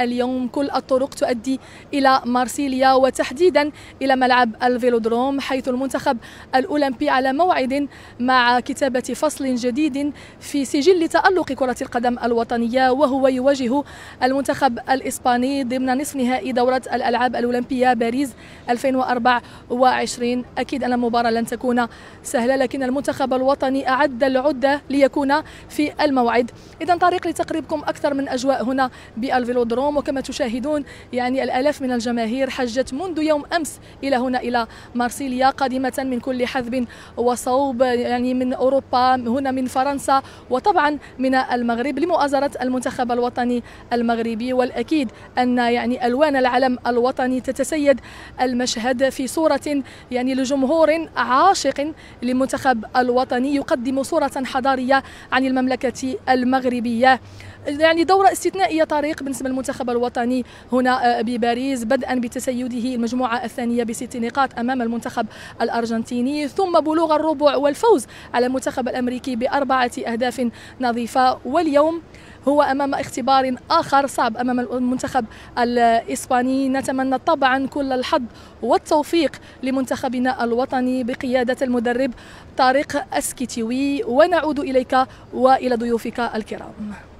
اليوم كل الطرق تؤدي إلى مارسيليا وتحديدا إلى ملعب الفيلودروم حيث المنتخب الأولمبي على موعد مع كتابة فصل جديد في سجل تألق كرة القدم الوطنية وهو يواجه المنتخب الإسباني ضمن نصف نهائي دورة الألعاب الأولمبية باريس 2024 أكيد أن المباراة لن تكون سهلة لكن المنتخب الوطني أعد العدة ليكون في الموعد إذا طريق لتقريبكم أكثر من أجواء هنا بالفيلودروم اليوم وكما تشاهدون يعني الآلاف من الجماهير حجت منذ يوم أمس إلى هنا إلى مارسيليا قادمة من كل حزب وصوب يعني من أوروبا هنا من فرنسا وطبعا من المغرب لمؤازرة المنتخب الوطني المغربي والأكيد أن يعني ألوان العلم الوطني تتسيد المشهد في صورة يعني لجمهور عاشق للمنتخب الوطني يقدم صورة حضارية عن المملكة المغربية يعني دورة استثنائية طريق بالنسبة للمنتخب المنتخب الوطني هنا آه، بباريس بدءا بتسيده المجموعة الثانية بست نقاط أمام المنتخب الأرجنتيني ثم بلوغ الربع والفوز على المنتخب الأمريكي بأربعة أهداف نظيفة واليوم هو امام اختبار اخر صعب امام المنتخب الاسباني نتمنى طبعا كل الحظ والتوفيق لمنتخبنا الوطني بقياده المدرب طارق اسكتيوي ونعود اليك والى ضيوفك الكرام